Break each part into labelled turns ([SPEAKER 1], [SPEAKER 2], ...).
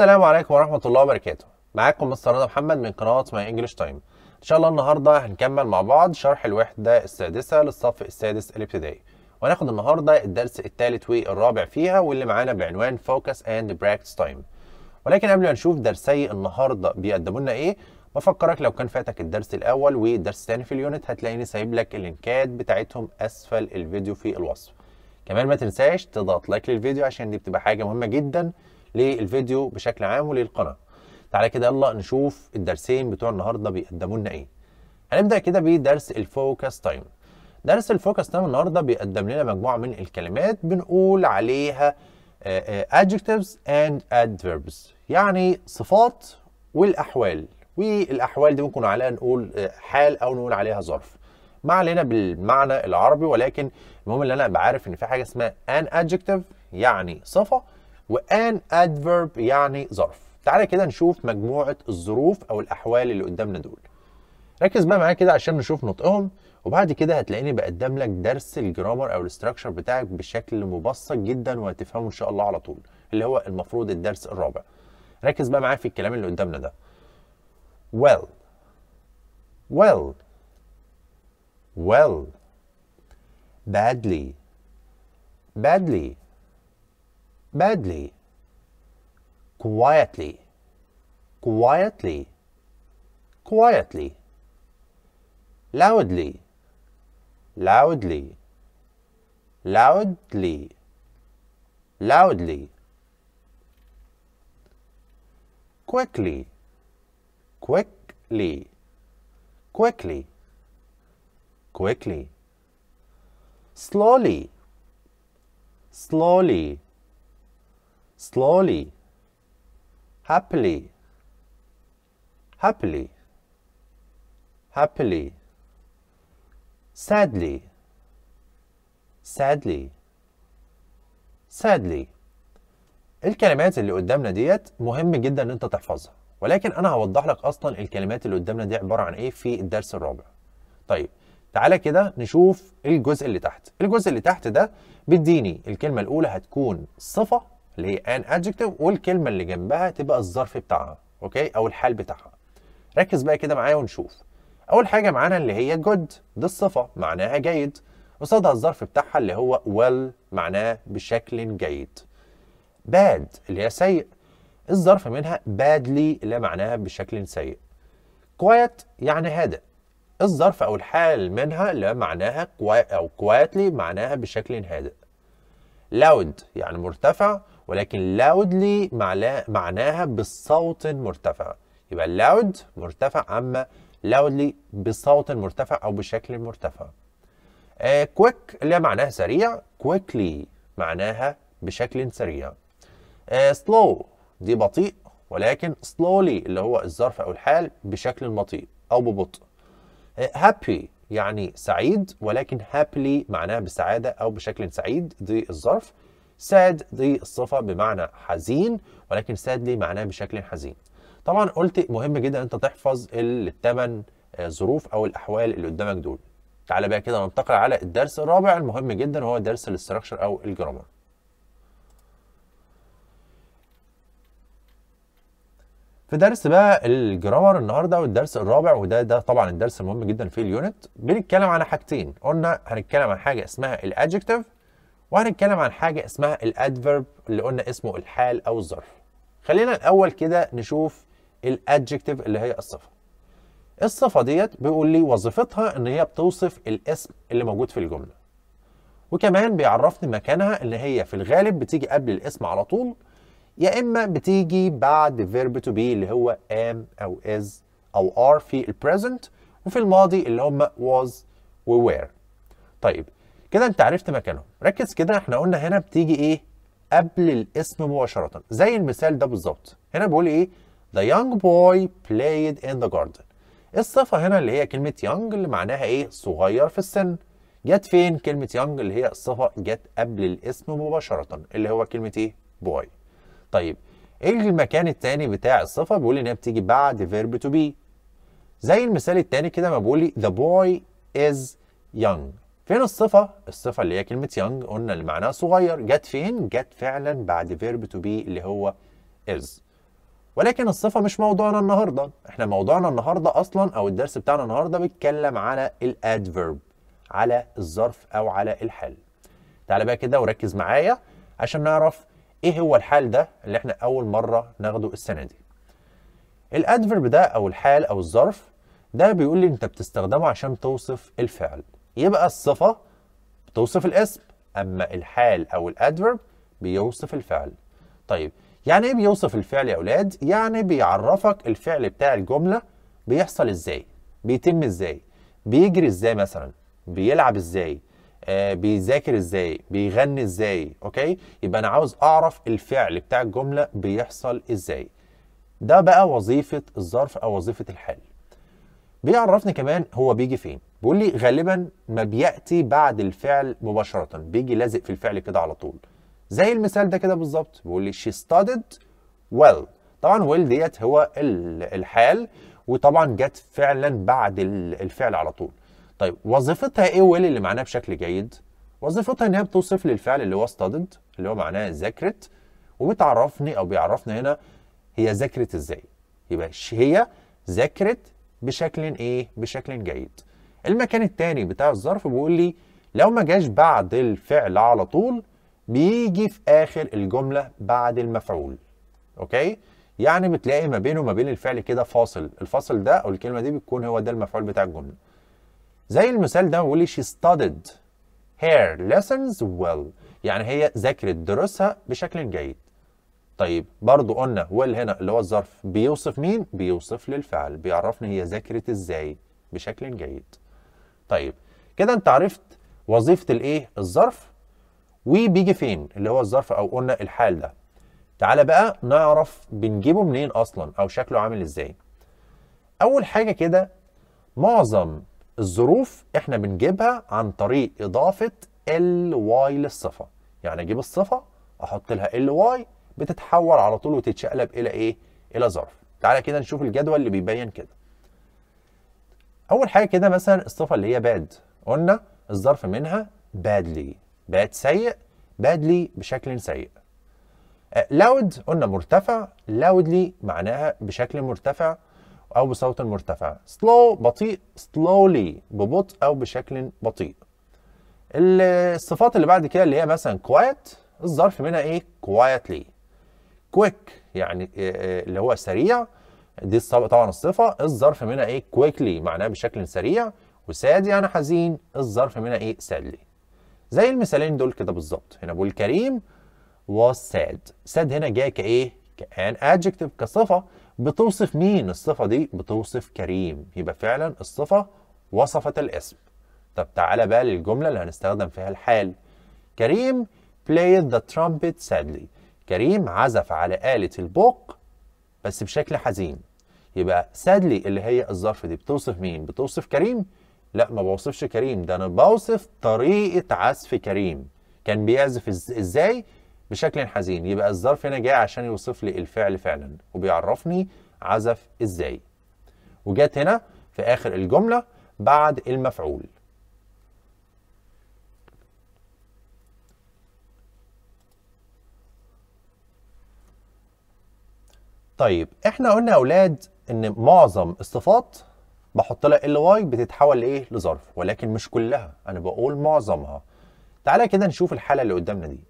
[SPEAKER 1] السلام عليكم ورحمة الله وبركاته معاكم مستر رضا محمد من قناة ماي انجلش تايم ان شاء الله النهاردة هنكمل مع بعض شرح الوحدة السادسة للصف السادس الابتدائي وهناخد النهاردة الدرس الثالث والرابع فيها واللي معانا بعنوان فوكس اند براكتس تايم ولكن قبل ما نشوف درسي النهاردة بيقدموا لنا ايه بفكرك لو كان فاتك الدرس الاول والدرس الثاني في اليونت هتلاقيني سايب لك اللينكات بتاعتهم اسفل الفيديو في الوصف كمان ما تنساش تضغط لايك للفيديو عشان دي بتبقى حاجة مهمة جدا للفيديو بشكل عام وللقناه تعالى كده يلا نشوف الدرسين بتوع النهارده بيقدموا لنا ايه هنبدا كده بدرس الفوكس تايم درس الفوكس تايم النهارده بيقدم لنا مجموعه من الكلمات بنقول عليها آه، آه، adjectives and adverbs يعني صفات والاحوال والاحوال دي ممكن عليها نقول آه، حال او نقول عليها ظرف ما علينا بالمعنى العربي ولكن المهم ان انا بعرف ان في حاجه اسمها an adjective يعني صفه وان ادفيرب يعني ظرف تعالى كده نشوف مجموعه الظروف او الاحوال اللي قدامنا دول ركز بقى معايا كده عشان نشوف نطقهم وبعد كده هتلاقيني بقدم لك درس الجرامر او الاستراكشر بتاعك بشكل مبسط جدا وهتفهمه ان شاء الله على طول اللي هو المفروض الدرس الرابع ركز بقى معايا في الكلام اللي قدامنا ده well well well badly badly badly quietly quietly quietly loudly loudly loudly loudly quickly quickly quickly quickly slowly slowly slowly happily happily happily sadly sadly sadly الكلمات اللي قدامنا ديت مهم جدا ان انت تحفظها ولكن انا هوضح لك اصلا الكلمات اللي قدامنا دي عباره عن ايه في الدرس الرابع طيب تعالى كده نشوف الجزء اللي تحت الجزء اللي تحت ده بيديني الكلمه الاولى هتكون صفه اللي هي ان ادجكتيف والكلمه اللي جنبها تبقى الظرف بتاعها اوكي او الحال بتاعها ركز بقى كده معايا ونشوف اول حاجه معانا اللي هي جود دي الصفه معناها جيد قصادها الظرف بتاعها اللي هو well معناه بشكل جيد باد اللي هي سيء الظرف منها badly اللي معناها بشكل سيء quiet يعني هادئ الظرف او الحال منها اللي معناها او quietly معناها بشكل هادئ loud يعني مرتفع ولكن loudly معناها بصوت مرتفع يبقى loud مرتفع اما loudly بصوت مرتفع او بشكل مرتفع كويك آه، quick اللي معناها سريع quickly معناها بشكل سريع سلو آه، slow دي بطيء ولكن slowly اللي هو الظرف او الحال بشكل بطيء او ببطء هابي آه، happy يعني سعيد ولكن happily معناها بسعاده او بشكل سعيد دي الظرف ساد دي الصفة بمعنى حزين ولكن ساد دي معناه بشكل حزين طبعا قلت مهم جدا انت تحفظ الثمان آه، ظروف او الاحوال اللي قدامك دول تعالى بقى كده ننتقل على الدرس الرابع المهم جدا وهو درس الاستراكشر او الجرامر في درس بقى الجرامر النهارده والدرس الرابع وده ده طبعا الدرس المهم جدا في اليونت بنتكلم على حاجتين قلنا هنتكلم عن حاجه اسمها الادجكتيف وهنتكلم عن حاجة اسمها الادفرب اللي قلنا اسمه الحال أو الظرف. خلينا الأول كده نشوف الادجكتيف اللي هي الصفة. الصفة ديت بيقول لي وظيفتها إن هي بتوصف الاسم اللي موجود في الجملة. وكمان بيعرفني مكانها إن هي في الغالب بتيجي قبل الاسم على طول يا إما بتيجي بعد فيرب تو بي اللي هو am أو is أو are في البريزنت وفي الماضي اللي هم was و were. طيب كده انت عرفت مكانهم ركز كده احنا قلنا هنا بتيجي ايه قبل الاسم مباشره زي المثال ده بالظبط هنا بيقول ايه the young boy played in the garden الصفه هنا اللي هي كلمه young اللي معناها ايه صغير في السن جت فين كلمه young اللي هي الصفه جت قبل الاسم مباشره اللي هو كلمه ايه boy طيب ايه المكان التاني بتاع الصفه بيقول ان هي بتيجي بعد verb to be زي المثال التاني كده ما بقول the boy is young فين الصفة؟ الصفة اللي هي كلمة يونج قلنا اللي معناها صغير جت فين؟ جت فعلا بعد فيرب تو بي اللي هو از ولكن الصفة مش موضوعنا النهاردة احنا موضوعنا النهاردة أصلا أو الدرس بتاعنا النهاردة بيتكلم على الادفيرب على الظرف أو على الحال تعالى بقى كده وركز معايا عشان نعرف ايه هو الحال ده اللي احنا أول مرة ناخده السنة دي الادفيرب ده أو الحال أو الظرف ده بيقول لي انت بتستخدمه عشان توصف الفعل يبقى الصفة بتوصف الاسم أما الحال أو الأدفرب بيوصف الفعل طيب يعني إيه بيوصف الفعل يا أولاد؟ يعني بيعرفك الفعل بتاع الجملة بيحصل إزاي بيتم إزاي بيجري إزاي مثلا بيلعب إزاي آه، بيذاكر ازاي بيغني ازاي اوكي يبقى انا عاوز اعرف الفعل بتاع الجمله بيحصل ازاي ده بقى وظيفه الظرف او وظيفه الحال بيعرفني كمان هو بيجي فين بيقول لي غالبا ما بياتي بعد الفعل مباشره بيجي لازق في الفعل كده على طول زي المثال ده كده بالظبط بيقول لي she studied well طبعا well ديت هو الحال وطبعا جت فعلا بعد الفعل على طول طيب وظيفتها ايه well اللي معناه بشكل جيد وظيفتها ان هي بتوصف لي الفعل اللي هو studied اللي هو معناه ذاكرت وبتعرفني او بيعرفنا هنا هي ذاكرت ازاي يبقى هي ذاكرت بشكل ايه بشكل جيد المكان التاني بتاع الظرف بيقول لي لو ما جاش بعد الفعل على طول بيجي في اخر الجمله بعد المفعول اوكي يعني بتلاقي ما بينه وما بين الفعل كده فاصل الفاصل ده او الكلمه دي بتكون هو ده المفعول بتاع الجمله زي المثال ده بيقول لي she studied her lessons well يعني هي ذاكرت دروسها بشكل جيد طيب برضو قلنا ويل هنا اللي هو الظرف بيوصف مين بيوصف للفعل بيعرفني هي ذاكرت ازاي بشكل جيد طيب كده انت عرفت وظيفه الايه الظرف وبيجي فين اللي هو الظرف او قلنا الحال ده تعالى بقى نعرف بنجيبه منين اصلا او شكله عامل ازاي اول حاجه كده معظم الظروف احنا بنجيبها عن طريق اضافه ال واي للصفه يعني اجيب الصفه احط لها ال واي بتتحول على طول وتتشقلب الى ايه الى ظرف تعالى كده نشوف الجدول اللي بيبين كده اول حاجه كده مثلا الصفه اللي هي باد قلنا الظرف منها بادلي باد سيء بادلي بشكل سيء لاود آه، قلنا مرتفع لاودلي معناها بشكل مرتفع او بصوت مرتفع سلو بطيء سلولي ببطء او بشكل بطيء الصفات اللي بعد كده اللي هي مثلا quiet الظرف منها ايه quietly quick يعني آه، آه، اللي هو سريع دي طبعا الصفه الظرف منها ايه كويكلي معناه بشكل سريع وساد يعني حزين الظرف منها ايه سادلي زي المثالين دول كده بالظبط هنا بقول كريم was sad sad هنا جاي كايه كان adjective كصفه بتوصف مين الصفه دي بتوصف كريم يبقى فعلا الصفه وصفت الاسم طب تعالى بقى للجمله اللي هنستخدم فيها الحال كريم played the trumpet sadly كريم عزف على آلة البوق بس بشكل حزين يبقى سادلي اللي هي الظرف دي بتوصف مين؟ بتوصف كريم؟ لا ما بوصفش كريم ده انا بوصف طريقه عزف كريم كان بيعزف ازاي؟ بشكل حزين يبقى الظرف هنا جاي عشان يوصف لي الفعل فعلا وبيعرفني عزف ازاي وجت هنا في اخر الجمله بعد المفعول طيب احنا قلنا يا اولاد ان معظم الصفات بحط لها ال واي بتتحول لايه لظرف ولكن مش كلها انا بقول معظمها تعالى كده نشوف الحاله اللي قدامنا دي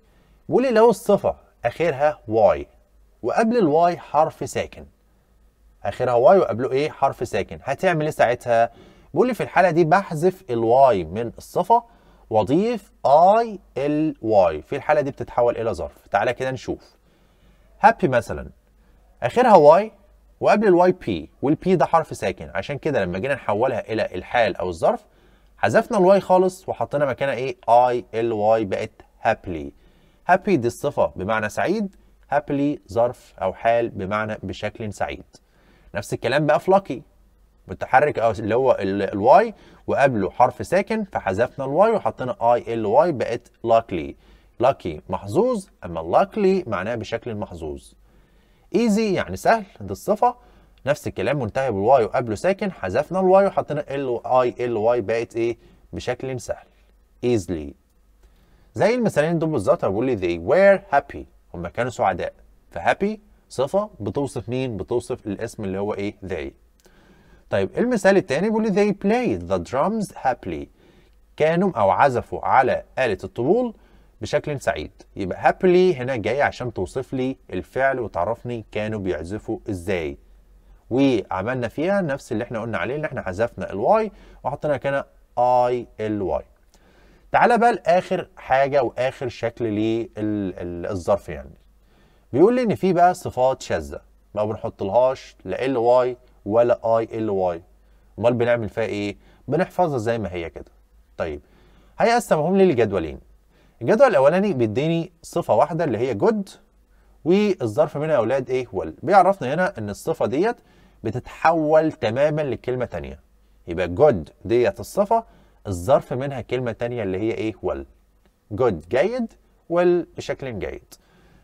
[SPEAKER 1] بيقول لي لو الصفه اخرها واي وقبل الواي حرف ساكن اخرها واي وقبله ايه حرف ساكن هتعمل ايه ساعتها بيقول لي في الحاله دي بحذف الواي من الصفه واضيف اي ال واي في الحاله دي بتتحول الى ظرف تعالى كده نشوف هابي مثلا اخرها واي وقبل الواي بي والبي ده حرف ساكن عشان كده لما جينا نحولها الى الحال او الظرف حذفنا الواي خالص وحطينا مكانها ايه اي ال واي بقت هابلي هابي دي الصفه بمعنى سعيد هابلي ظرف او حال بمعنى بشكل سعيد نفس الكلام بقى في لاكي متحرك او اللي هو الواي وقبله حرف ساكن فحذفنا الواي وحطينا اي ال واي بقت لاكلي لاكي محظوظ اما لاكلي معناه بشكل محظوظ ايزي يعني سهل دي الصفه نفس الكلام منتهي بالواي وقبله ساكن حذفنا الواي وحطينا ال اي ال واي بقت ايه بشكل سهل ايزلي زي المثالين دول بالظبط انا بقول لي they were happy هم كانوا سعداء فهابي صفه بتوصف مين بتوصف الاسم اللي هو ايه they طيب المثال الثاني بيقول لي they played the drums happily كانوا او عزفوا على آلة الطبول بشكل سعيد يبقى happily هنا جاية عشان توصف لي الفعل وتعرفني كانوا بيعزفوا ازاي وعملنا فيها نفس اللي احنا قلنا عليه اللي احنا حذفنا الواي وحطينا مكانها اي ال واي تعالى بقى لاخر حاجه واخر شكل للظرف يعني بيقول لي ان في بقى صفات شاذه ما بنحطلهاش لا ال واي ولا اي ال واي امال بنعمل فيها ايه بنحفظها زي ما هي كده طيب هيقسمهم لي لجدولين الجدول الاولاني بيديني صفه واحده اللي هي جود والظرف منها اولاد ايه ويل بيعرفنا هنا ان الصفه ديت بتتحول تماما لكلمه ثانيه يبقى جود ديت الصفه الظرف منها كلمه ثانيه اللي هي ايه ويل جود جيد ويل بشكل جيد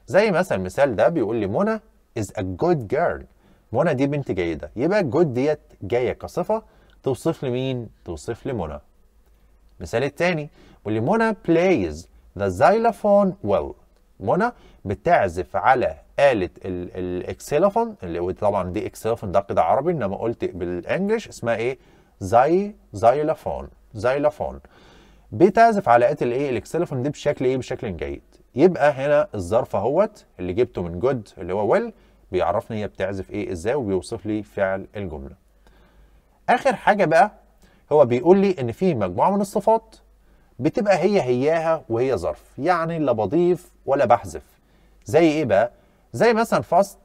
[SPEAKER 1] زي مثلا المثال ده بيقول لي منى از ا جود جيرل منى دي بنت جيده يبقى جود ديت جايه كصفه توصف لمين توصف لي منى المثال الثاني بيقول لي منى plays The xylophone well منى بتعزف على آلة الاكسيلوفون اللي طبعا دي اكسيلوفون ده كده عربي انما قلت بالانجلش اسمها ايه؟ زي زايلافون زايلافون بتعزف على آلة الايه؟ الاكسيلوفون دي بشكل ايه؟ بشكل جيد يبقى هنا الظرف اهوت اللي جبته من جود اللي هو ويل بيعرفني هي بتعزف ايه ازاي وبيوصف لي فعل الجمله. اخر حاجه بقى هو بيقول لي ان في مجموعه من الصفات بتبقى هي هياها وهي ظرف يعني لا بضيف ولا بحذف زي ايه بقى زي مثلا فاست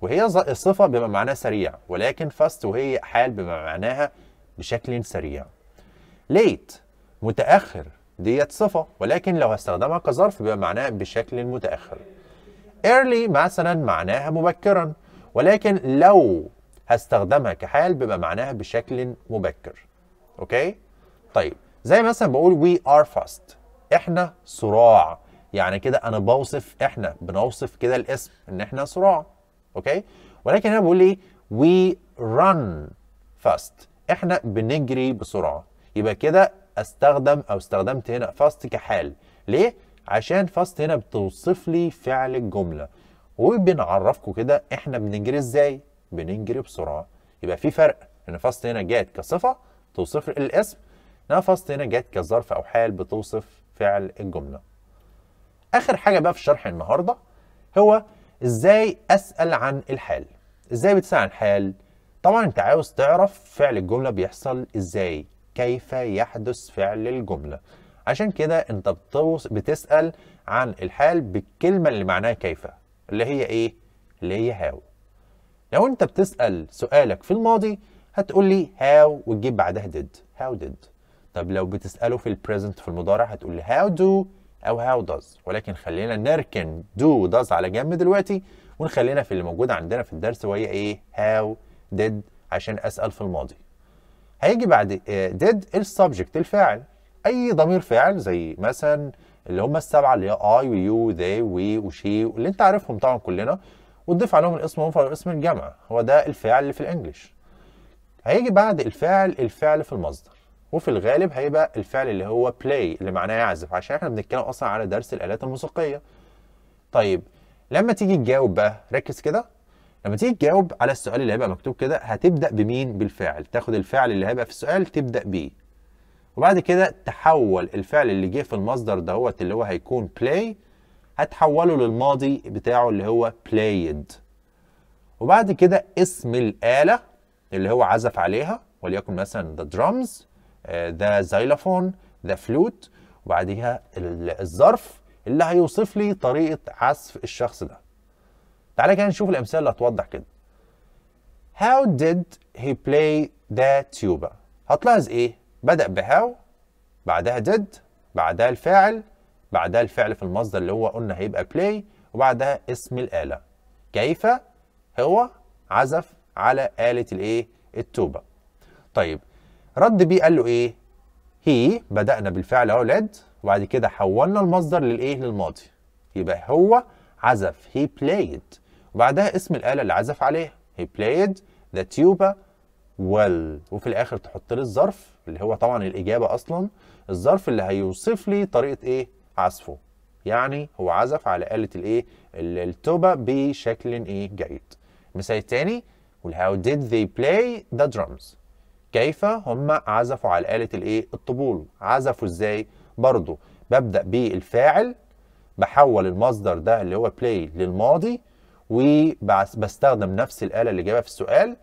[SPEAKER 1] وهي صفه بما معناها سريع ولكن فاست وهي حال بما معناها بشكل سريع ليت متاخر ديت صفه ولكن لو هستخدمها كظرف بيبقى معناها بشكل متاخر early مثلا معناها مبكرا ولكن لو هستخدمها كحال بيبقى معناها بشكل مبكر اوكي طيب زي مثلا بقول وي ار فاست احنا صراع يعني كده انا بوصف احنا بنوصف كده الاسم ان احنا صراع اوكي ولكن هنا بقول ايه وي ران فاست احنا بنجري بسرعه يبقى كده استخدم او استخدمت هنا فاست كحال ليه عشان فاست هنا بتوصف لي فعل الجمله وبنعرفكم كده احنا بنجري ازاي بنجري بسرعه يبقى في فرق ان فاست هنا جت كصفه توصف الاسم نفست هنا جت كظرف او حال بتوصف فعل الجمله اخر حاجه بقى في شرح النهارده هو ازاي اسال عن الحال ازاي بتسال عن الحال طبعا انت عاوز تعرف فعل الجمله بيحصل ازاي كيف يحدث فعل الجمله عشان كده انت بتوص... بتسال عن الحال بالكلمه اللي معناها كيف اللي هي ايه اللي هي هاو لو انت بتسال سؤالك في الماضي هتقول لي هاو وتجيب بعدها ديد هاو ديد طب لو بتساله في البريزنت في المضارع هتقول لي هاو دو او هاو داز ولكن خلينا نركن دو داز على جنب دلوقتي ونخلينا في اللي موجود عندنا في الدرس وهي ايه هاو ديد عشان اسال في الماضي هيجي بعد ديد آه، السبجكت الفاعل اي ضمير فاعل زي مثلا اللي هم السبعه اللي هي اي ويو ذي وي وشي اللي انت عارفهم طبعا كلنا وتضيف عليهم الاسم المفرد واسم الجمع هو ده الفاعل اللي في الانجليش هيجي بعد الفاعل الفعل في المصدر وفي الغالب هيبقى الفعل اللي هو بلاي اللي معناه يعزف عشان احنا بنتكلم اصلا على درس الالات الموسيقيه طيب لما تيجي تجاوب بقى ركز كده لما تيجي تجاوب على السؤال اللي هيبقى مكتوب كده هتبدا بمين بالفعل تاخد الفعل اللي هيبقى في السؤال تبدا بيه وبعد كده تحول الفعل اللي جه في المصدر دهوت اللي هو هيكون بلاي هتحوله للماضي بتاعه اللي هو played وبعد كده اسم الآلة اللي هو عزف عليها وليكن مثلا the drums ده زايلافون ده فلوت وبعديها الظرف اللي هيوصف لي طريقه عزف الشخص ده تعالى كده نشوف الامثله اللي هتوضح كده هاو ديد هي بلاي ذا تيوبا هتلاحظ ايه بدأ بهاو بعدها ديد بعدها الفاعل بعدها الفعل في المصدر اللي هو قلنا هيبقى بلاي وبعدها اسم الآلة كيف هو عزف على آلة الايه التوبة طيب رد بيه قال له ايه هي بدانا بالفعل يا اولاد وبعد كده حولنا المصدر للايه للماضي يبقى هو عزف هي بلايد وبعدها اسم الاله اللي عزف عليها هي بلايد ذا تيوبا ويل وفي الاخر تحط لي الظرف اللي هو طبعا الاجابه اصلا الظرف اللي هيوصف لي طريقه ايه عزفه يعني هو عزف على آلة الايه التوبة بشكل ايه جيد مثال تاني well how did they play the drums كيف هم عزفوا على آلة الايه الطبول عزفوا ازاي برضو ببدأ بالفاعل بحول المصدر ده اللي هو بلاي للماضي وبستخدم نفس الآلة اللي جابها في السؤال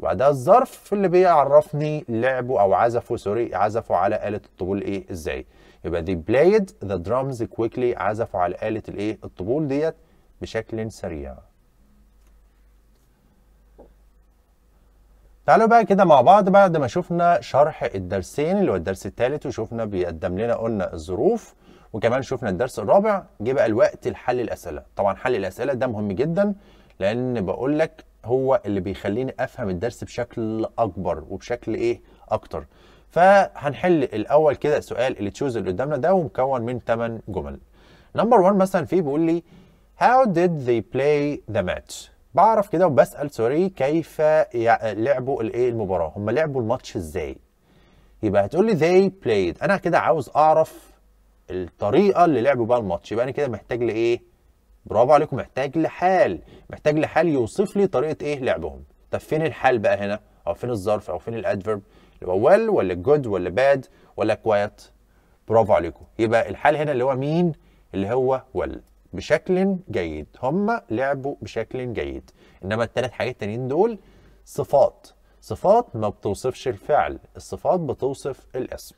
[SPEAKER 1] وبعدها الظرف اللي بيعرفني لعبوا او عزفوا سوري عزفوا على آلة الطبول ايه ازاي يبقى دي بلايد ذا درامز كويكلي عزفوا على آلة الايه الطبول ديت بشكل سريع تعالوا بقى كده مع بعض بعد ما شفنا شرح الدرسين اللي هو الدرس الثالث وشفنا بيقدم لنا قلنا الظروف وكمان شفنا الدرس الرابع جه بقى الوقت لحل الاسئله طبعا حل الاسئله ده مهم جدا لان بقول لك هو اللي بيخليني افهم الدرس بشكل اكبر وبشكل ايه اكتر فهنحل الاول كده سؤال اللي تشوز اللي قدامنا ده ومكون من 8 جمل نمبر 1 مثلا فيه بيقول لي how did they play the match بعرف كده وبسال سوري كيف لعبوا الايه المباراه هم لعبوا الماتش ازاي يبقى هتقول لي they played انا كده عاوز اعرف الطريقه اللي لعبوا بيها الماتش يبقى انا كده محتاج لايه برافو عليكم محتاج لحال محتاج لحال يوصف لي طريقه ايه لعبهم طب فين الحال بقى هنا او فين الظرف او فين الادفيرب اللي هو well ولا good ولا bad ولا quiet برافو عليكم يبقى الحال هنا اللي هو مين اللي هو well بشكل جيد هم لعبوا بشكل جيد انما الثلاث حاجات التانيين دول صفات صفات ما بتوصفش الفعل الصفات بتوصف الاسم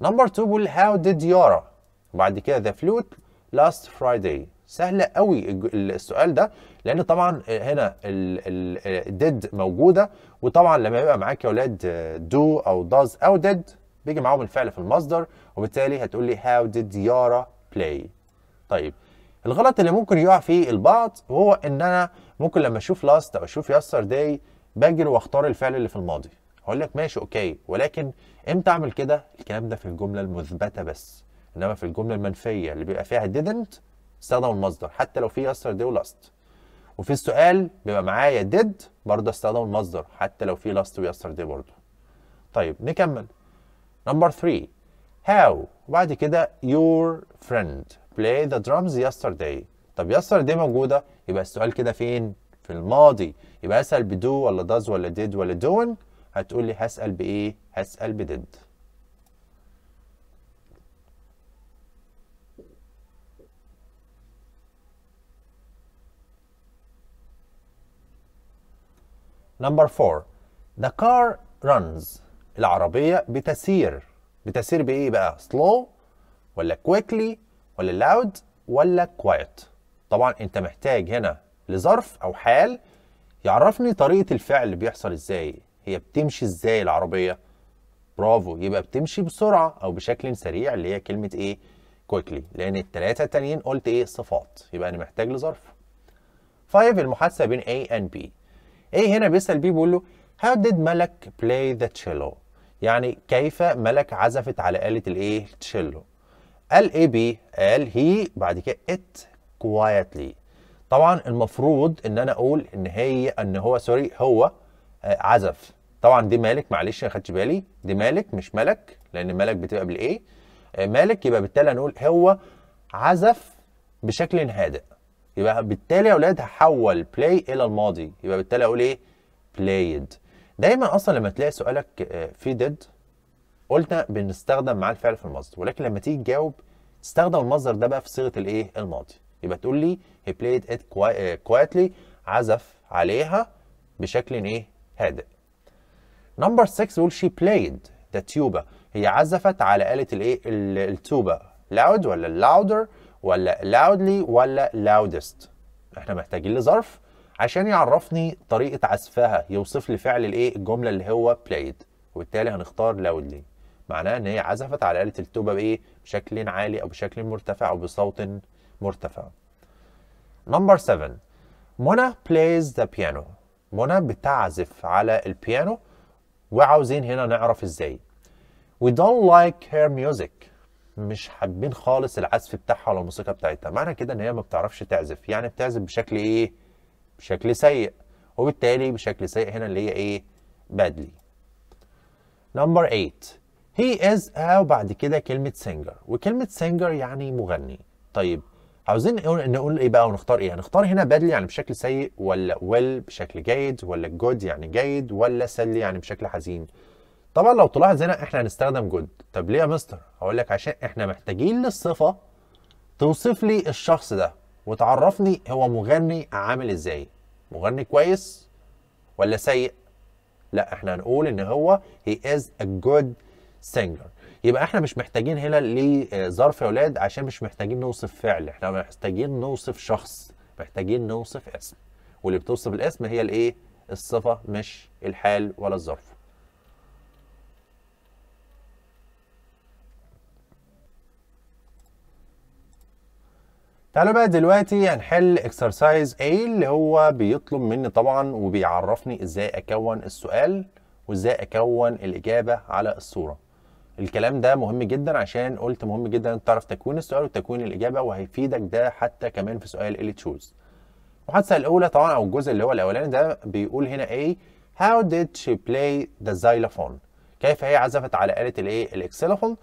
[SPEAKER 1] نمبر 2 بيقول هاو ديد يارا وبعد كده ذا فلوت لاست فرايداي سهلة قوي السؤال ده لان طبعا هنا الديد موجوده وطبعا لما يبقى معاك يا اولاد دو او داز او ديد بيجي معاهم الفعل في المصدر وبالتالي هتقول لي هاو ديد يارا بلاي طيب الغلط اللي ممكن يقع فيه البعض هو ان انا ممكن لما اشوف لاست او اشوف يستر داي بجري واختار الفعل اللي في الماضي هقول لك ماشي اوكي ولكن امتى اعمل كده الكلام ده في الجمله المثبته بس انما في الجمله المنفيه اللي بيبقى فيها didn't استخدم المصدر حتى لو في يستر داي ولاست وفي السؤال بيبقى معايا did برضه استخدم المصدر حتى لو في لاست ويستر داي برضه طيب نكمل نمبر 3 how وبعد كده your friend play the drums yesterday طب yesterday موجوده يبقى السؤال كده فين في الماضي يبقى اسال بدو ولا does ولا did ولا doing هتقول لي هسال بايه هسال بدid نمبر 4 the car runs العربيه بتسير بتسير بايه بقى slow ولا quickly ولا loud ولا quiet طبعا انت محتاج هنا لظرف او حال يعرفني طريقه الفعل اللي بيحصل ازاي هي بتمشي ازاي العربيه برافو يبقى بتمشي بسرعه او بشكل سريع اللي هي كلمه ايه كويكلي لان الثلاثه التانيين قلت ايه صفات يبقى انا محتاج لظرف 5 المحادثه بين A and B A هنا بيسال B بيقول له how did ملك play the cello يعني كيف ملك عزفت على آلة الايه تشيلو قال ايه بي قال هي بعد كده ات كوايتلي طبعا المفروض ان انا اقول ان هي ان هو سوري هو آه، عزف طبعا دي مالك معلش ما خدتش بالي دي مالك مش ملك لان ملك بتبقى ايه مالك يبقى بالتالي هنقول هو عزف بشكل هادئ يبقى بالتالي يا اولاد هحول بلاي الى الماضي يبقى بالتالي اقول ايه بلايد دايما اصلا لما تلاقي سؤالك في آه، ديد قلنا بنستخدم معاه الفعل في المصدر ولكن لما تيجي تجاوب تستخدم المصدر ده بقى في صيغه الايه الماضي يبقى تقول لي هي بلايد ات كوايتلي عزف عليها بشكل ايه هادئ نمبر 6 بيقول شي بلايد ذا تيوبا هي عزفت على آلة الايه التوبة لاود ولا لاودر ولا لاودلي ولا لاودست احنا محتاجين لظرف عشان يعرفني طريقة عزفها يوصف لي فعل الايه الجملة اللي هو بلايد وبالتالي هنختار لاودلي معناه ان هي عزفت على آلة التوبة بايه بشكل عالي او بشكل مرتفع او بصوت مرتفع نمبر 7 منى plays the piano منى بتعزف على البيانو وعاوزين هنا نعرف ازاي we don't like her music مش حابين خالص العزف بتاعها ولا الموسيقى بتاعتها معنى كده ان هي ما بتعرفش تعزف يعني بتعزف بشكل ايه بشكل سيء وبالتالي بشكل سيء هنا اللي هي ايه badly number 8 هي از وبعد كده كلمة سينجر وكلمة سينجر يعني مغني طيب عاوزين نقول ايه بقى ونختار ايه هنختار هنا بدل يعني بشكل سيء ولا ويل بشكل جيد ولا جود يعني جيد ولا سلي يعني بشكل حزين طبعا لو تلاحظ هنا احنا هنستخدم جود طب ليه يا مستر هقول لك عشان احنا محتاجين للصفه توصف لي الشخص ده وتعرفني هو مغني عامل ازاي مغني كويس ولا سيء لا احنا هنقول ان هو he is a good سنجلر يبقى احنا مش محتاجين هنا لظرف اولاد عشان مش محتاجين نوصف فعل احنا محتاجين نوصف شخص محتاجين نوصف اسم واللي بتوصف الاسم هي الايه الصفه مش الحال ولا الظرف تعالوا بقى دلوقتي هنحل اكسرسايز A اللي هو بيطلب مني طبعا وبيعرفني ازاي اكون السؤال وازاي اكون الاجابه على الصوره الكلام ده مهم جدا عشان قلت مهم جدا تعرف تكوين السؤال وتكوين الاجابه وهيفيدك ده حتى كمان في سؤال اللي تشوز المحادثه الاولى طبعا او الجزء اللي هو الاولاني ده بيقول هنا ايه هاو ديد شي بلاي ذا زايلوفون كيف هي عزفت على آلة الايه الاكسيلوفون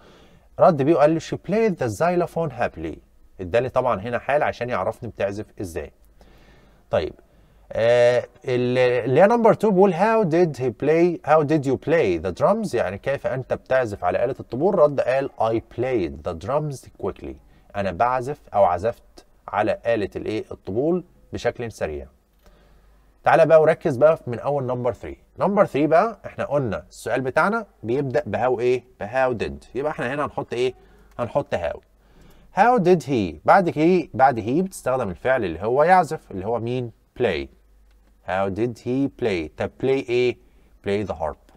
[SPEAKER 1] رد بيه وقال لي شي بلاي ذا زايلوفون هابلي ادالي طبعا هنا حال عشان يعرفني بتعزف ازاي طيب آه، اللي هي نمبر 2 بيقول هاو ديد هي بلاي هاو ديد يو بلاي ذا درمز يعني كيف انت بتعزف على آلة الطبول رد قال اي بلايد ذا درمز كويكلي انا بعزف او عزفت على آلة الايه الطبول بشكل سريع تعالى بقى وركز بقى من اول نمبر 3 نمبر 3 بقى احنا قلنا السؤال بتاعنا بيبدا بهاو ايه بهاو ديد يبقى احنا هنا هنحط ايه هنحط هاو هاو ديد هي بعد هي بعد هي بتستخدم الفعل اللي هو يعزف اللي هو مين بلاي How did he play؟ طب play ايه؟ play the harp.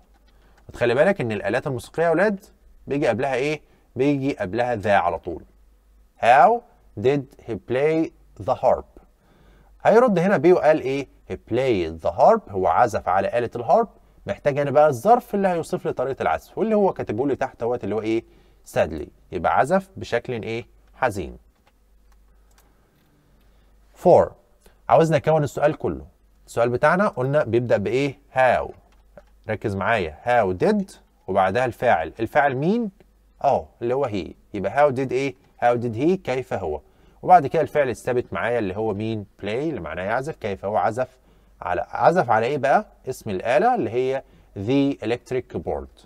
[SPEAKER 1] تخلي بالك ان الالات الموسيقيه يا اولاد بيجي قبلها ايه؟ بيجي قبلها ذا على طول. How did he play the harp؟ هيرد هنا بيه وقال ايه؟ he played the harp هو عزف على آلة الهارب محتاج انا بقى الظرف اللي هيوصف لي طريقة العزف واللي هو كاتبه لي تحت اهوت اللي هو ايه؟ sadly يبقى عزف بشكل ايه؟ حزين. 4 عاوزنا نكون السؤال كله السؤال بتاعنا قلنا بيبدا بايه هاو ركز معايا هاو ديد وبعدها الفاعل الفاعل مين اه اللي هو هي يبقى هاو ديد ايه هاو ديد هي كيف هو وبعد كده الفعل الثابت معايا اللي هو مين بلاي اللي معناه يعزف كيف هو عزف على عزف على ايه بقى اسم الاله اللي هي the electric board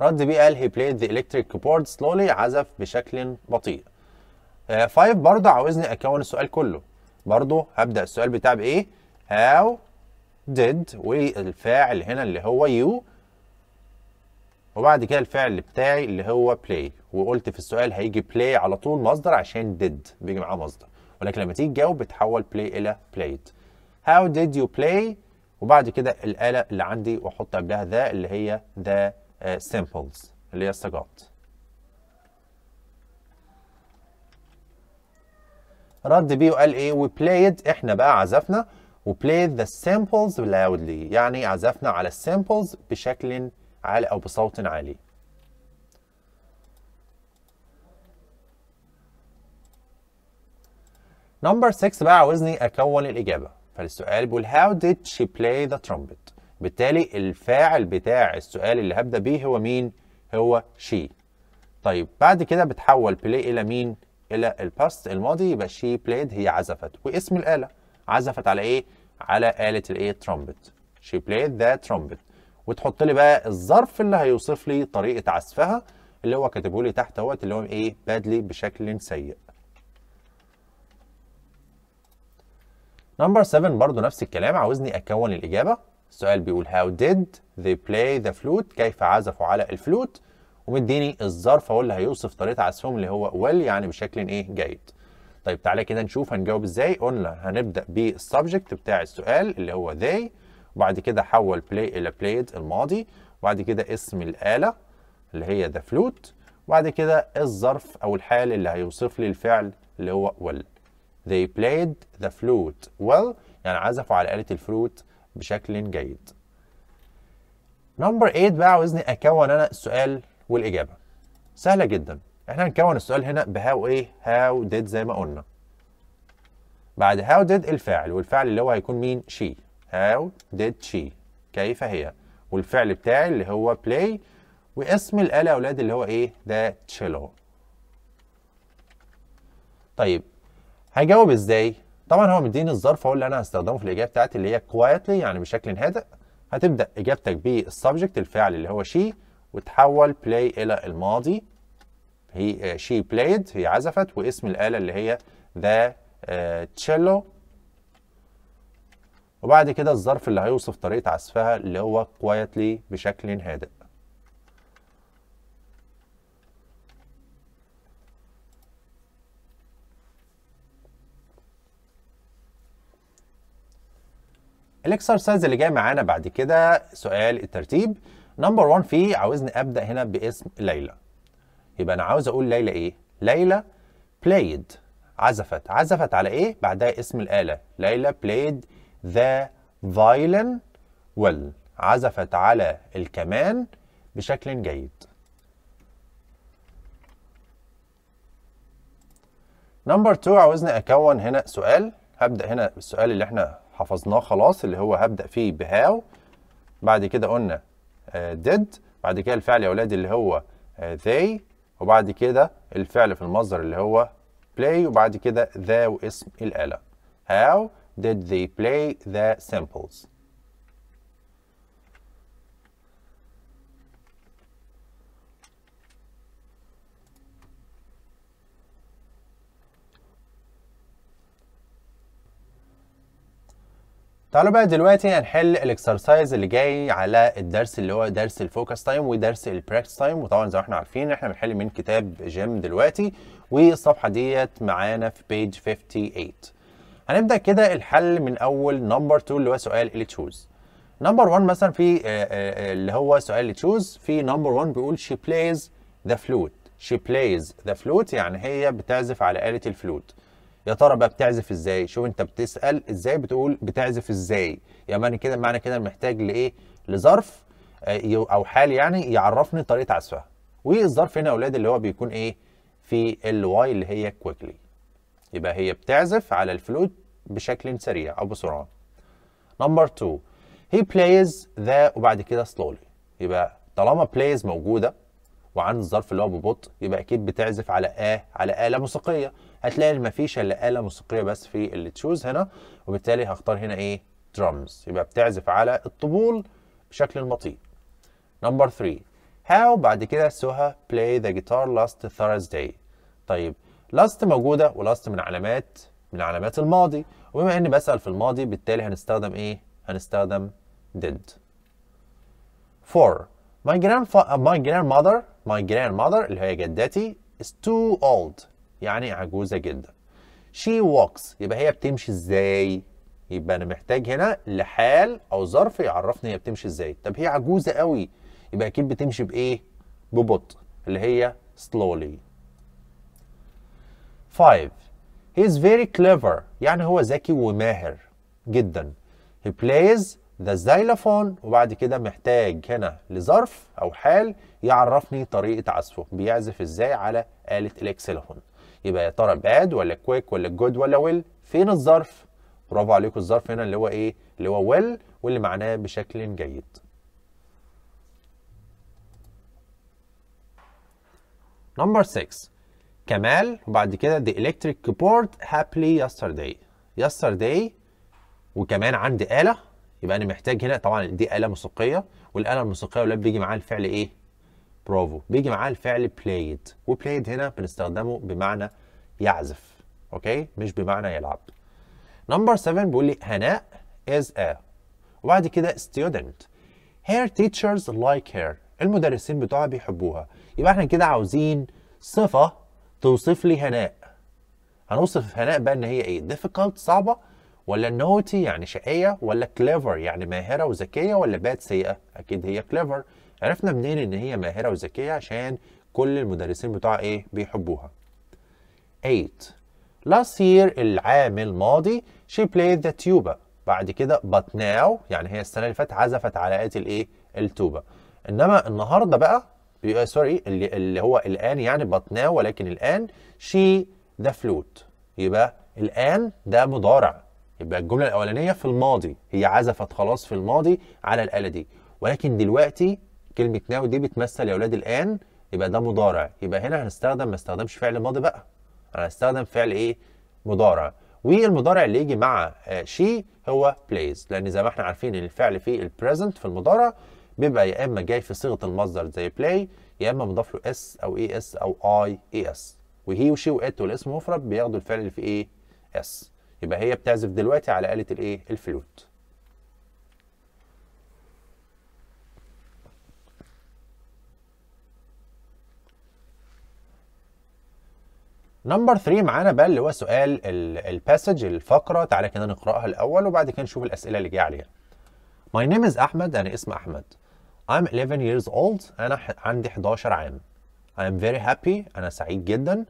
[SPEAKER 1] رد بيه قال هي played the electric board slowly عزف بشكل بطيء 5 آه، برضه عاوزني اكون السؤال كله برضه هبدا السؤال بتاعي بايه هاو ديد والفاعل هنا اللي هو يو وبعد كده الفعل بتاعي اللي هو بلاي وقلت في السؤال هيجي بلاي على طول مصدر عشان ديد بيجي معاه مصدر ولكن لما تيجي تجاوب بتحول play الى بلايد هاو ديد يو بلاي وبعد كده الآلة اللي عندي واحط قبلها ذا اللي هي ذا آه، سيمبلز اللي هي الصيغات رد بيه وقال ايه وبلايد احنا بقى عزفنا وبلايد ذا سامبلز لاودلي يعني عزفنا على السامبلز بشكل عالي او بصوت عالي نمبر 6 بقى عاوزني اكون الاجابه فالسؤال بيقول how did she play the trumpet بالتالي الفاعل بتاع السؤال اللي هبدا بيه هو مين هو she طيب بعد كده بتحول play الى مين الى الباست الماضي يبقى شي بلايد هي عزفت واسم الاله عزفت على ايه على اله الايه ترومبت شي بلايد ذا ترومبت وتحط لي بقى الظرف اللي هيوصف لي طريقه عزفها اللي هو كاتبه لي تحت اهوت اللي هو ايه بادلي بشكل سيء نمبر 7 برضو نفس الكلام عاوزني اكون الاجابه السؤال بيقول how did they play the flute كيف عزفوا على الفلوت ومديني الظرف هو اللي هيوصف طريقه عزفهم اللي هو ويل يعني بشكل ايه جيد طيب تعالى كده نشوف هنجاوب ازاي قلنا هنبدا بالسبجكت بتاع السؤال اللي هو they وبعد كده حول play الى played الماضي وبعد كده اسم الاله اللي هي the flute وبعد كده الظرف او الحال اللي هيوصف لي الفعل اللي هو ويل they played the flute well يعني عزفوا على آلة الفلوت بشكل جيد نمبر 8 بقى عاوزني اكون انا السؤال والاجابه سهله جدا احنا هنكون السؤال هنا بهاو ايه هاو ديد زي ما قلنا بعد هاو ديد الفاعل والفعل اللي هو هيكون مين شي هاو ديد شي كيف هي والفعل بتاعي اللي هو بلاي واسم الآلة يا أولاد اللي هو إيه؟ ذا تشيلو. طيب هجاوب إزاي؟ طبعا هو مديني الظرف هو اللي أنا هستخدمه في الإجابة بتاعتي اللي هي كوايتلي يعني بشكل هادئ. هتبدأ إجابتك بالسبجكت الفعل اللي هو شي وتحول بلاي الى الماضي هي شي بلايد هي عزفت واسم الاله اللي هي ذا تشيلو uh, وبعد كده الظرف اللي هيوصف طريقه عزفها اللي هو كوايتلي بشكل هادئ الاكسرسايز اللي جاي معانا بعد كده سؤال الترتيب نمبر 1 فيه عاوزني ابدا هنا باسم ليلى يبقى انا عاوز اقول ليلى ايه ليلى بلايد عزفت عزفت على ايه بعدها اسم الاله ليلى بلايد ذا فايلن ويل عزفت على الكمان بشكل جيد نمبر 2 عاوزني اكون هنا سؤال هبدا هنا بالسؤال اللي احنا حفظناه خلاص اللي هو هبدا فيه بهاو بعد كده قلنا did بعد كده الفعل يا اولاد اللي هو آه، they وبعد كده الفعل في المصدر اللي هو play وبعد كده the واسم الآلة how did they play the samples تعالوا بقى دلوقتي هنحل الاكسرسايز اللي جاي على الدرس اللي هو درس الفوكس تايم ودرس البراكتس تايم وطبعا زي ما احنا عارفين احنا بنحل من كتاب جيم دلوقتي والصفحه ديت معانا في بيج 58 هنبدا كده الحل من اول نمبر 2 اللي هو سؤال اللي تشوز نمبر 1 مثلا في آه، آه، آه، اللي هو سؤال اللي تشوز في نمبر 1 بيقول شي بلايز ذا فلوت شي بلايز ذا فلوت يعني هي بتعزف على آلة الفلوت يا ترى بقى بتعزف ازاي شوف انت بتسال ازاي بتقول بتعزف ازاي يعني كده معنى كده محتاج لايه لظرف آه، او حال يعني يعرفني طريقه عزفها والظرف هنا يا اولاد اللي هو بيكون ايه في الواي اللي هي كويكلي يبقى هي بتعزف على الفلوت بشكل سريع او بسرعه نمبر 2 هي بلايز ذا وبعد كده سلولي يبقى طالما بلايز موجوده وعن الظرف اللي هو ببطء يبقى اكيد بتعزف على آه على آلة موسيقية هتلاقي مفيش الا آلة موسيقية بس في اللي تشوز هنا وبالتالي هختار هنا ايه درمز يبقى بتعزف على الطبول بشكل بطيء نمبر 3 هاو بعد كده سوها بلاي ذا جيتار لاست Thursday طيب لاست موجودة ولاست من علامات من علامات الماضي وبما اني بسأل في الماضي بالتالي هنستخدم ايه هنستخدم did 4 my grandfather my grandmother my grandmother اللي هي جدتي is too old يعني عجوزة جدا she walks يبقى هي بتمشي ازاي يبقى انا محتاج هنا لحال او ظرف يعرفني هي بتمشي ازاي طب هي عجوزة قوي يبقى اكيد بتمشي بايه ببطء اللي هي slowly 5 he is very clever يعني هو ذكي وماهر جدا he plays the xylophone وبعد كده محتاج هنا لظرف او حال يعرفني طريقه عزفه بيعزف ازاي على اله الاكسلفون يبقى يا ترى باد ولا كويك ولا جود ولا ويل فين الظرف برافو عليكم الظرف هنا اللي هو ايه اللي هو ويل واللي معناه بشكل جيد نمبر 6 كمال وبعد كده the electric keyboard happily yesterday yesterday وكمان عندي آلة يبقى أنا محتاج هنا طبعا دي آلة موسيقية والآلة الموسيقية ولاد بيجي معاها الفعل إيه؟ برافو بيجي معاه الفعل played وبلايد هنا بنستخدمه بمعنى يعزف اوكي مش بمعنى يلعب نمبر 7 بيقول لي هناء از ا وبعد كده student هير تيتشرز لايك هير المدرسين بتوعها بيحبوها يبقى احنا كده عاوزين صفة توصف لي هناء هنوصف هناء بقى ان هي ايه difficult صعبة ولا naughty يعني شقية ولا clever يعني ماهرة وذكية ولا بات سيئة اكيد هي clever عرفنا منين ان هي ماهره وذكيه عشان كل المدرسين بتوعها ايه بيحبوها 8 last year العام الماضي she played the tuba بعد كده but now يعني هي السنه اللي فاتت عزفت على آلة الايه التوبه انما النهارده بقى بيبقى سوري آه، اللي, اللي هو الان يعني but now ولكن الان she the flute يبقى الان ده مضارع يبقى الجمله الاولانيه في الماضي هي عزفت خلاص في الماضي على الاله دي ولكن دلوقتي كلمه ناو دي بتمثل يا اولاد الان يبقى ده مضارع يبقى هنا هنستخدم ما استخدمش فعل ماضي بقى انا هستخدم فعل ايه مضارع والمضارع اللي يجي مع شي آه، هو بلايز لان زي ما احنا عارفين ان الفعل في البريزنت في المضارع بيبقى يا اما جاي في صيغه المصدر زي بلاي يا اما مضاف له اس او اي اس او اي اي اس وهي وشي وات والاسم مفرد بياخدوا الفعل اللي في ايه اس يبقى هي بتعزف دلوقتي على آلة الايه الفلوت نمبر 3 معانا بقى اللي هو سؤال الباسج الفقره تعالى كده نقراها الاول وبعد كده نشوف الاسئله اللي جايه عليها. My name is Ahmed انا اسمي احمد. I'm 11 years old انا عندي 11 عام. I'm very happy انا سعيد جدا.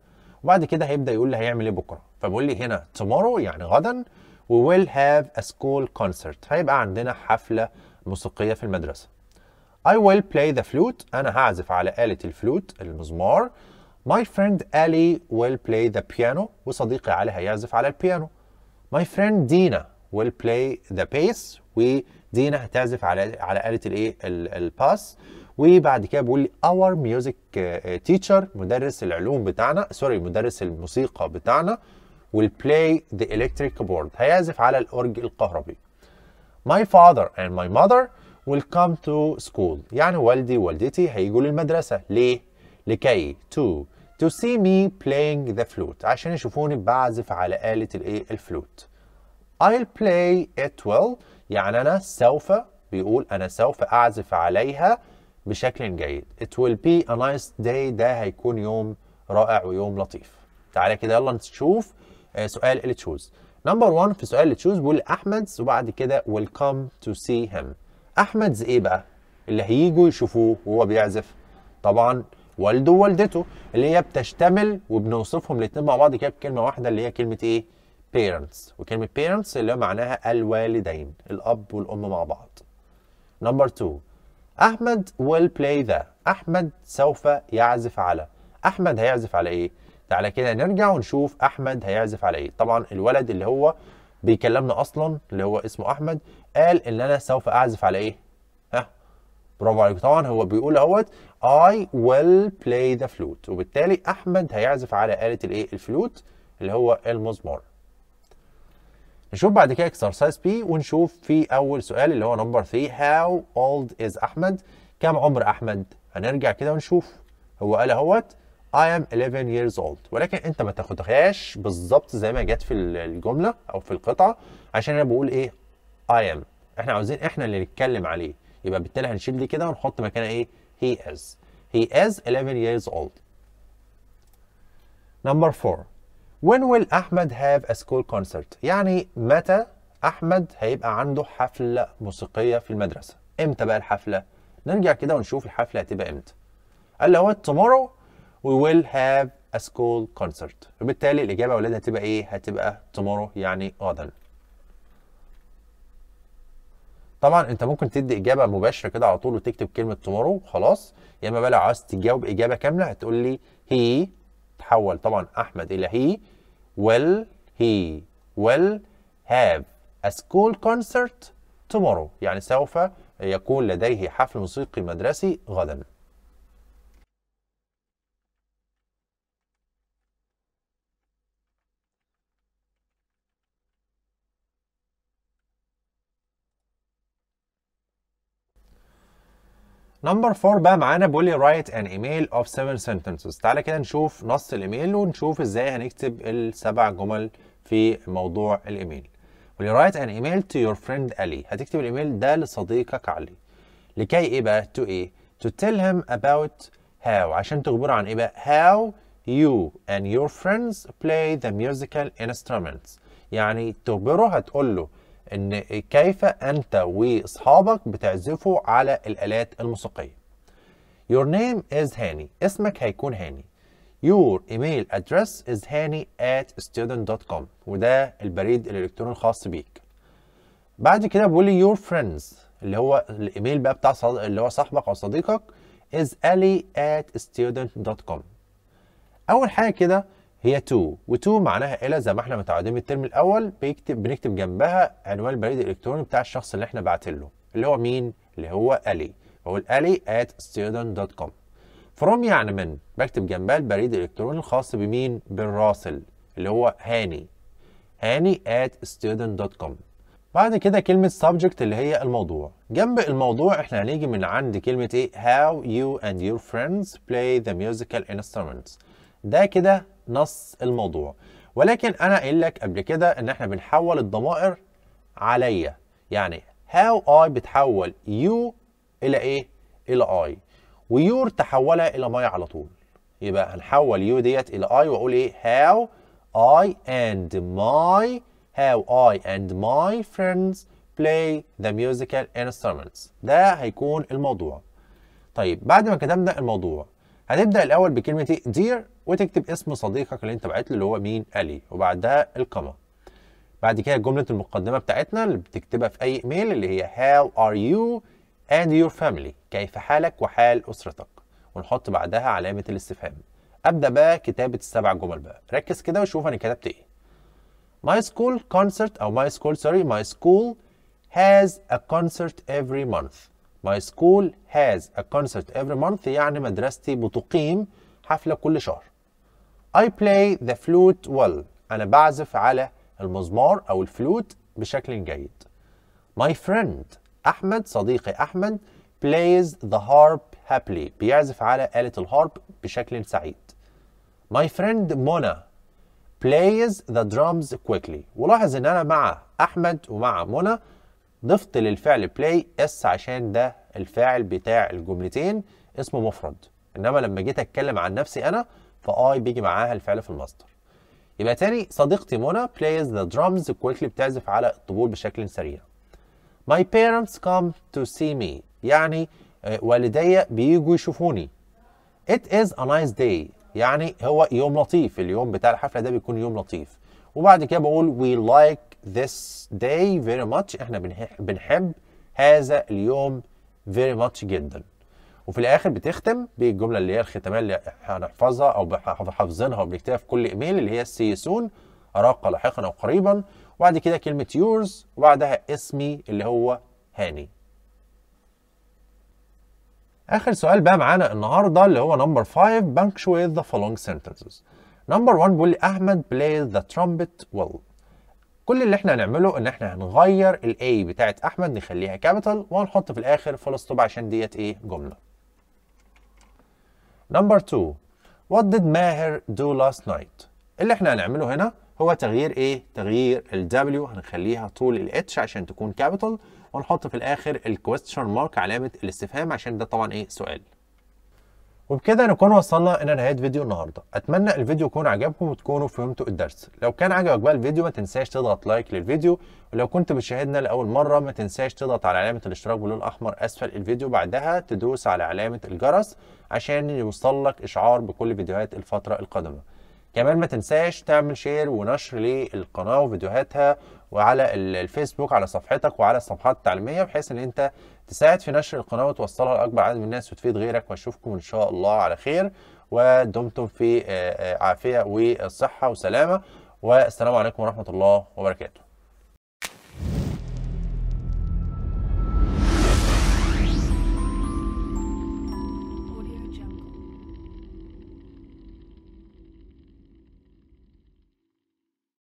[SPEAKER 1] وبعد كده هيبدا يقول لي هيعمل ايه بكره فبقول لي هنا tomorrow يعني غدا we will have a school concert هيبقى عندنا حفله موسيقيه في المدرسه I will play the flute أنا هعزف على آلة الفلوت المزمار My friend Ali will play the piano وصديقي علي هيعزف على البيانو. My friend Dina will play the bass ودينا هتعزف على على آلة الايه الباس وبعد كده بيقول لي our music uh, teacher مدرس العلوم بتاعنا سوري مدرس الموسيقى بتاعنا will play the electric board هيعزف على الأورج الكهربي. My father and my mother will come to school يعني والدي ووالدتي هيجوا للمدرسة ليه؟ لكي to to see me playing the flute عشان يشوفوني بعزف على آلة الايه الفلوت I'll play it well يعني أنا سوف بيقول أنا سوف أعزف عليها بشكل جيد It will be a nice day ده هيكون يوم رائع ويوم لطيف تعالى كده يلا نشوف آه، سؤال اللي تشوز نمبر 1 في سؤال اللي تشوز بيقول أحمد وبعد كده will come to see him أحمد إيه بقى؟ اللي هييجوا يشوفوه وهو بيعزف طبعا والده ووالدته اللي هي بتشتمل وبنوصفهم الاثنين مع بعض كده بكلمه واحده اللي هي كلمه ايه؟ parents وكلمه parents اللي هو معناها الوالدين الاب والام مع بعض. نمبر 2 احمد will play ذا احمد سوف يعزف على احمد هيعزف على ايه؟ تعالى كده نرجع ونشوف احمد هيعزف على ايه؟ طبعا الولد اللي هو بيكلمنا اصلا اللي هو اسمه احمد قال ان انا سوف اعزف على ايه؟ برافو عليك طبعا هو بيقول اهوت I will play the flute وبالتالي احمد هيعزف على آلة الايه الفلوت اللي هو المزمار نشوف بعد كده اكسرسايز بي ونشوف في اول سؤال اللي هو نمبر 3 هاو اولد از احمد كم عمر احمد هنرجع كده ونشوف هو قال اهوت I am 11 years old ولكن انت ما تاخدهاش بالظبط زي ما جت في الجمله او في القطعه عشان انا بقول ايه I am احنا عاوزين احنا اللي نتكلم عليه يبقى بالتالي هنشيل دي كده ونحط مكانها ايه هي از هي از 11 years old نمبر 4 when will احمد have a school concert يعني متى احمد هيبقى عنده حفله موسيقيه في المدرسه امتى بقى الحفله نرجع كده ونشوف الحفله هتبقى امتى قال له هو tomorrow we will have a school concert وبالتالي الاجابه يا ولاد هتبقى ايه هتبقى tomorrow يعني غدا آه طبعا انت ممكن تدي اجابه مباشره كده على طول وتكتب كلمه تومورو خلاص يا اما بقى لو عايز تجاوب اجابه كامله هتقول لي هي تحول طبعا احمد الى هي ويل he will have a school concert tomorrow يعني سوف يكون لديه حفل موسيقي مدرسي غدا نمبر 4 بقى معانا بيقول لي رايت ان ايميل اوف 7 سنتنسز تعالى كده نشوف نص الايميل ونشوف ازاي هنكتب السبع جمل في موضوع الايميل بيقول لي رايت ان ايميل تو يور فريند علي هتكتب الايميل ده لصديقك علي لكي ايه بقى تو ايه تو تيل هيم اباوت هاو عشان تخبره عن ايه بقى هاو يو اند يور فريندز بلاي ذا ميوزيكال انسترومنتس يعني تخبره هتقول له ان كيف انت واصحابك بتعزفوا على الالات الموسيقيه Your name is هاني اسمك هيكون هاني Your email address is هاني at student.com وده البريد الالكتروني الخاص بيك بعد كده بيقول لي your friends اللي هو الايميل بقى بتاع صد... اللي هو صاحبك او صديقك is ali at student.com اول حاجه كده هي 2 و2 معناها الى زي ما احنا متعودين بالترم الاول بيكتب بنكتب جنبها عنوان البريد الالكتروني بتاع الشخص اللي احنا باعتين له اللي هو مين اللي هو الي بقول الي at student.com فروم يعني من بكتب جنبها البريد الالكتروني الخاص بمين بالراسل اللي هو هاني هاني at student.com بعد كده كلمة subject اللي هي الموضوع جنب الموضوع احنا هنيجي من عند كلمة ايه how you and your friends play the musical instruments ده كده نص الموضوع ولكن انا قايل لك قبل كده ان احنا بنحول الضمائر عليا يعني هاو اي بتحول يو الى ايه الى اي ويور تحولها الى ماي على طول يبقى هنحول يو ديت الى اي واقول ايه هاو اي اند ماي هاو اي اند ماي فريندز بلاي ذا ميوزيكال انسترومنتس ده هيكون الموضوع طيب بعد ما كتبنا الموضوع هنبدا الاول بكلمه دير وتكتب اسم صديقك اللي انت بعت له اللي هو مين الي وبعدها القمه بعد كده جمله المقدمه بتاعتنا اللي بتكتبها في اي ايميل اللي هي هاو ار يو اند يور فاميلي كيف حالك وحال اسرتك ونحط بعدها علامه الاستفهام ابدا بقى كتابه السبع جمل بقى ركز كده وشوف انا كتبت ايه ماي سكول كونسرت او ماي سكول سوري ماي سكول has a concert every month my school has a concert every month يعني مدرستي بتقيم حفله كل شهر I play the flute well أنا بعزف على المزمار أو الفلوت بشكل جيد My friend أحمد صديقي أحمد plays the harp happily بيعزف على آلة الهارب بشكل سعيد My friend Mona plays the drums quickly ولاحظ ان انا مع احمد ومع منى ضفت للفعل play اس عشان ده الفاعل بتاع الجملتين اسمه مفرد انما لما جيت اتكلم عن نفسي انا فاي آه بيجي معاها الفعل في المصدر يبقى تاني صديقتي منى plays the drums quickly بتعزف على الطبول بشكل سريع my parents come to see me يعني آه، والدي بيجوا يشوفوني it is a nice day يعني هو يوم لطيف اليوم بتاع الحفله ده بيكون يوم لطيف وبعد كده بقول we like this day very much احنا بنحب هذا اليوم very much جدا وفي الاخر بتختم بالجمله اللي هي الختاميه اللي هنحفظها او حافظينها وبنكتبها في كل ايميل اللي هي سي سون اراك لاحقا او قريبا وبعد كده كلمه يورز وبعدها اسمي اللي هو هاني اخر سؤال بقى معانا النهارده اللي هو نمبر 5 punctuate ذا فولونج سنتنسز نمبر 1 بيقول لي احمد بلاي ذا ترامبت ويل كل اللي احنا هنعمله ان احنا هنغير الاي بتاعت احمد نخليها كابيتال وهنحط في الاخر فول ستوب عشان ديت ايه جمله نمبر 2 What did ماهر do last night؟ اللي احنا هنعمله هنا هو تغيير ايه؟ تغيير ال W هنخليها طول ال H عشان تكون كابيتال ونحط في الاخر الكويستشن مارك علامه الاستفهام عشان ده طبعا ايه سؤال. وبكده نكون وصلنا الى نهايه فيديو النهارده اتمنى الفيديو يكون عجبكم وتكونوا فهمتوا الدرس لو كان عجبك بقى الفيديو ما تنساش تضغط لايك للفيديو ولو كنت بتشاهدنا لاول مره ما تنساش تضغط على علامه الاشتراك باللون الاحمر اسفل الفيديو بعدها تدوس على علامه الجرس عشان يوصلك اشعار بكل فيديوهات الفتره القادمه كمان ما تنساش تعمل شير ونشر للقناه وفيديوهاتها وعلى الفيسبوك على صفحتك وعلى الصفحات التعليميه بحيث ان انت تساعد في نشر القناه وتوصلها لاكبر عدد من الناس وتفيد غيرك واشوفكم ان شاء الله على خير ودمتم في آه، آه، عافيه وصحه وسلامه والسلام عليكم ورحمه الله وبركاته